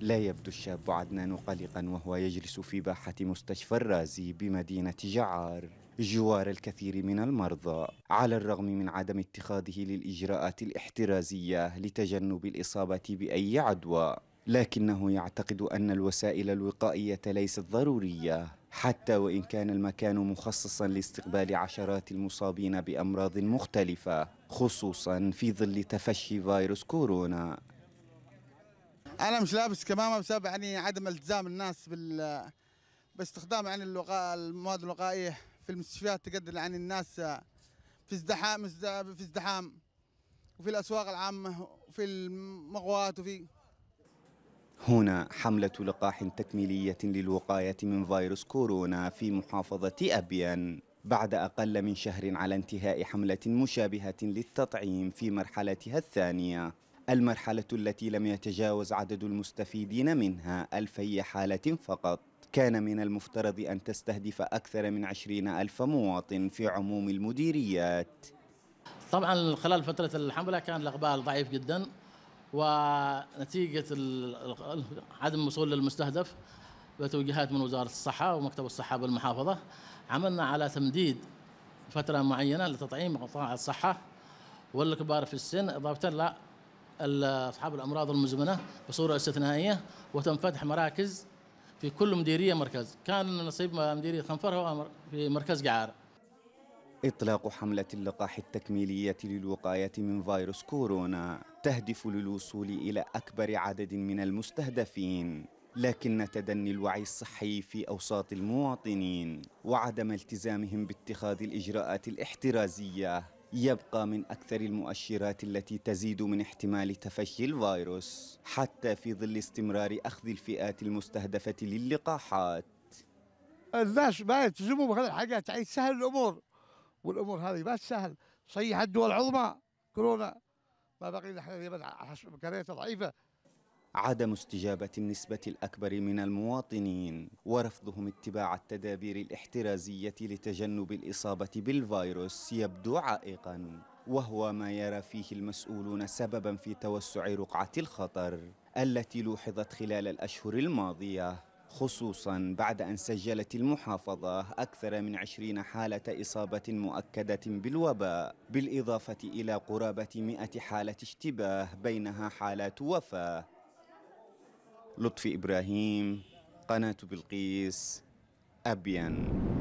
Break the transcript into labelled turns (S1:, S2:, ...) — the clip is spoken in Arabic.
S1: لا يبدو الشاب عدنان قلقا وهو يجلس في باحة مستشفى الرازي بمدينة جعار جوار الكثير من المرضى على الرغم من عدم اتخاذه للإجراءات الاحترازية لتجنب الإصابة بأي عدوى لكنه يعتقد أن الوسائل الوقائية ليست ضرورية حتى وإن كان المكان مخصصا لاستقبال عشرات المصابين بأمراض مختلفة خصوصا في ظل تفشي فيروس كورونا
S2: انا مش لابس كمامه بسبب يعني عدم التزام الناس بال باستخدام يعني اللغه المواد الوقائيه في المستشفيات تقدر يعني الناس في ازدحام في ازدحام وفي الاسواق العامه وفي المغوات وفي
S1: هنا حملة لقاح تكميلية للوقاية من فيروس كورونا في محافظة أبيان بعد أقل من شهر على انتهاء حملة مشابهة للتطعيم في مرحلتها الثانية المرحلة التي لم يتجاوز عدد المستفيدين منها ألفي حالة فقط كان من المفترض أن تستهدف أكثر من عشرين ألف مواطن في عموم المديريات
S3: طبعا خلال فترة الحملة كان الإقبال ضعيف جدا ونتيجة عدم الوصول للمستهدف بتوجيهات من وزارة الصحة ومكتب الصحة بالمحافظة عملنا على تمديد فترة معينة لتطعيم قطاع الصحة والكبار في السن إضافة أصحاب الأمراض المزمنة بصورة استثنائية وتنفتح مراكز في كل مديرية مركز كان نصيب مديرية خنفر هو في مركز قعار
S1: إطلاق حملة اللقاح التكميلية للوقاية من فيروس كورونا تهدف للوصول إلى أكبر عدد من المستهدفين لكن تدني الوعي الصحي في أوساط المواطنين وعدم التزامهم باتخاذ الإجراءات الاحترازية يبقى من أكثر المؤشرات التي تزيد من احتمال تفشي الفيروس حتى في ظل استمرار أخذ الفئات المستهدفة للقاحات
S4: الناس ما يلتزموا بهذه الحاجات يعني تسهل الأمور والأمور هذه ما تسهل صيح الدول العظمى كورونا ما بقينا نحن على حسب امكانياتها ضعيفه
S1: عدم استجابة النسبة الأكبر من المواطنين ورفضهم اتباع التدابير الاحترازية لتجنب الإصابة بالفيروس يبدو عائقا وهو ما يرى فيه المسؤولون سببا في توسع رقعة الخطر التي لوحظت خلال الأشهر الماضية خصوصا بعد أن سجلت المحافظة أكثر من عشرين حالة إصابة مؤكدة بالوباء بالإضافة إلى قرابة مئة حالة اشتباه بينها حالات وفاة لطفي إبراهيم قناة بلقيس أبيان